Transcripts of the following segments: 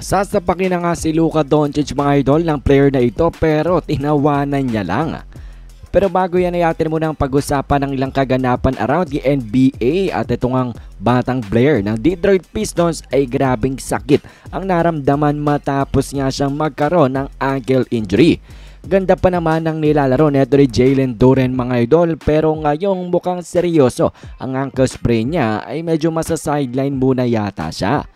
Sasapakin na nga si Luka Doncic mga idol ng player na ito pero tinawanan niya lang. Pero bago yan ay atin muna ang pag-usapan ng ilang kaganapan around the NBA at itong ngang batang player ng Detroit Pistons ay grabing sakit ang naramdaman matapos nga siyang magkaroon ng ankle injury. Ganda pa naman ang nilalaro neto ni Jalen Duren mga idol pero ngayong mukhang seryoso ang ankle sprain niya ay medyo masa sideline muna yata siya.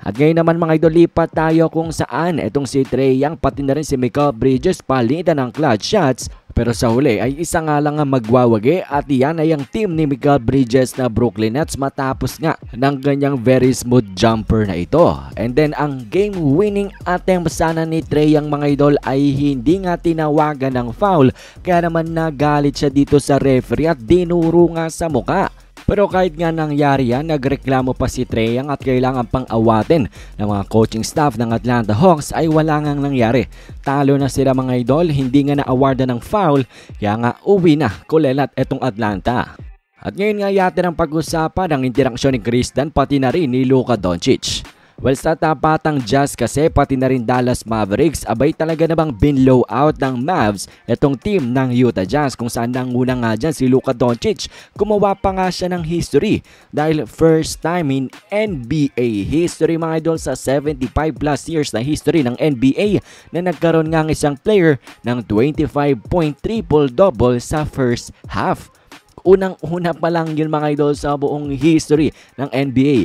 At ngayon naman mga idol, lipat tayo kung saan itong si Trey Young pati na rin si Michael Bridges palitan ng clutch shots pero sa huli ay isa nga lang ang magwawagi at iyan ay ang team ni Miguel Bridges na Brooklyn Nets matapos nga ng ganyang very smooth jumper na ito. And then ang game winning attempt sana ni Trey ang mga idol ay hindi nga tinawagan ng foul kaya naman nagalit siya dito sa referee at dinuro nga sa muka. Pero kahit nga nangyari yan, nagreklamo pa si Treyang at kailangan pang awatin ng mga coaching staff ng Atlanta Hawks ay wala ngang nangyari. Talo na sila mga idol, hindi nga na-awarda ng foul, kaya nga uwi na kulelat etong Atlanta. At ngayon nga yate ng pag-usapan ang interaksyon ni Chris Dan pati na rin ni Luka Doncic. Well sa tapatang Jazz kasi pati na rin Dallas Mavericks abay talaga namang low out ng Mavs itong team ng Utah Jazz kung saan nanguna nga dyan si Luka Doncic Kumawa pa nga siya ng history dahil first time in NBA history mga idol sa 75 plus years na history ng NBA na nagkaroon nga ng isang player ng point triple-double sa first half. Unang-una pa lang yun mga idol sa buong history ng NBA.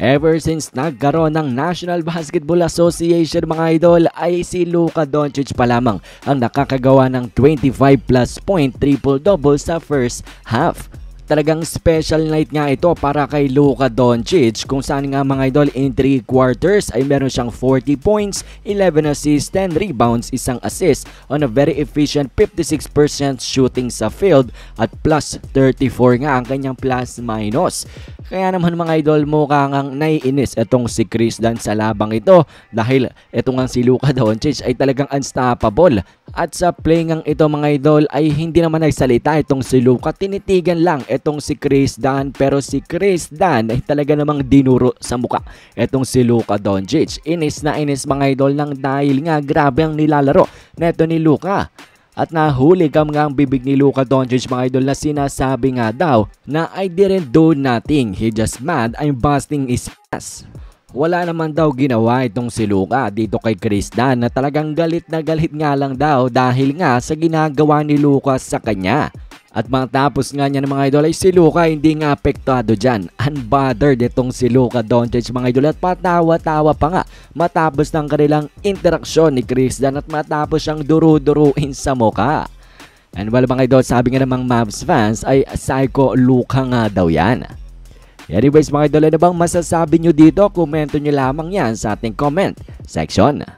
Ever since nagkaroon ng National Basketball Association mga idol ay si Luka Doncic pa lamang ang nakakagawa ng 25 plus point triple double sa first half. Talagang special night nga ito para kay Luka Doncic kung saan nga mga idol in 3 quarters ay meron siyang 40 points, 11 assists, 10 rebounds, isang assist on a very efficient 56% shooting sa field at plus 34 nga ang kanyang plus minus. Kaya naman mga idol mukha ngang naiinis itong si Chris Dunn sa labang ito dahil ito nga si Luka Doncic ay talagang unstoppable at sa play ngang ito mga idol ay hindi naman nagsalita itong si Luka. Tinitigan lang itong si Chris Dan pero si Chris Dan ay talaga namang dinuro sa muka itong si Luka Doncic. Inis na inis mga idol nang dahil nga grabe ang nilalaro neto ni Luka. At nahuli kam nga ang bibig ni Luka Doncic mga idol na sinasabi nga daw na I didn't do nothing. He just mad I'm busting his ass. Wala naman daw ginawa itong si Luka dito kay Chris Dan na talagang galit na galit nga lang daw dahil nga sa ginagawa ni Lucas sa kanya. At matapos nga niya ng mga idol ay si Luka hindi nga apektado dyan. Unbothered itong si Luka Doncic mga idol at patawa-tawa pa nga matapos ng kanilang interaksyon ni Chris Dan at matapos siyang duru-duruin sa moka. And well mga idol sabi nga namang Mavs fans ay psycho Luka nga daw yan. Anyways mga idol, ano bang masasabi nyo dito? Komento nyo lamang yan sa ating comment section.